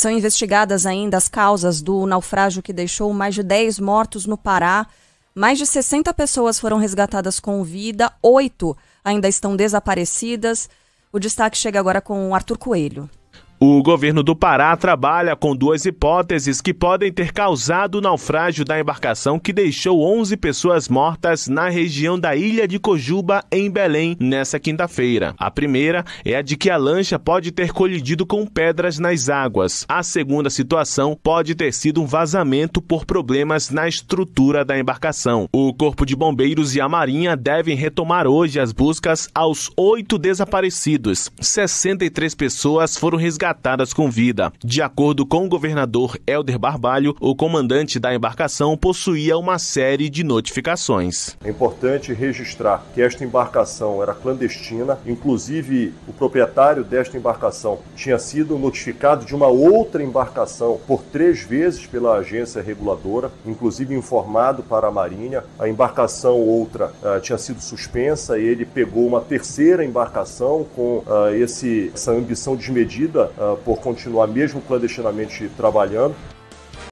São investigadas ainda as causas do naufrágio que deixou mais de 10 mortos no Pará. Mais de 60 pessoas foram resgatadas com vida, oito ainda estão desaparecidas. O destaque chega agora com Arthur Coelho. O governo do Pará trabalha com duas hipóteses que podem ter causado o naufrágio da embarcação que deixou 11 pessoas mortas na região da ilha de Cojuba, em Belém, nesta quinta-feira. A primeira é a de que a lancha pode ter colidido com pedras nas águas. A segunda situação pode ter sido um vazamento por problemas na estrutura da embarcação. O Corpo de Bombeiros e a Marinha devem retomar hoje as buscas aos oito desaparecidos. 63 pessoas foram resgatadas resgatadas com vida. De acordo com o governador Helder Barbalho, o comandante da embarcação possuía uma série de notificações. É importante registrar que esta embarcação era clandestina, inclusive o proprietário desta embarcação tinha sido notificado de uma outra embarcação por três vezes pela agência reguladora, inclusive informado para a Marinha. A embarcação outra uh, tinha sido suspensa, ele pegou uma terceira embarcação com uh, esse, essa ambição desmedida ah, por continuar mesmo clandestinamente trabalhando.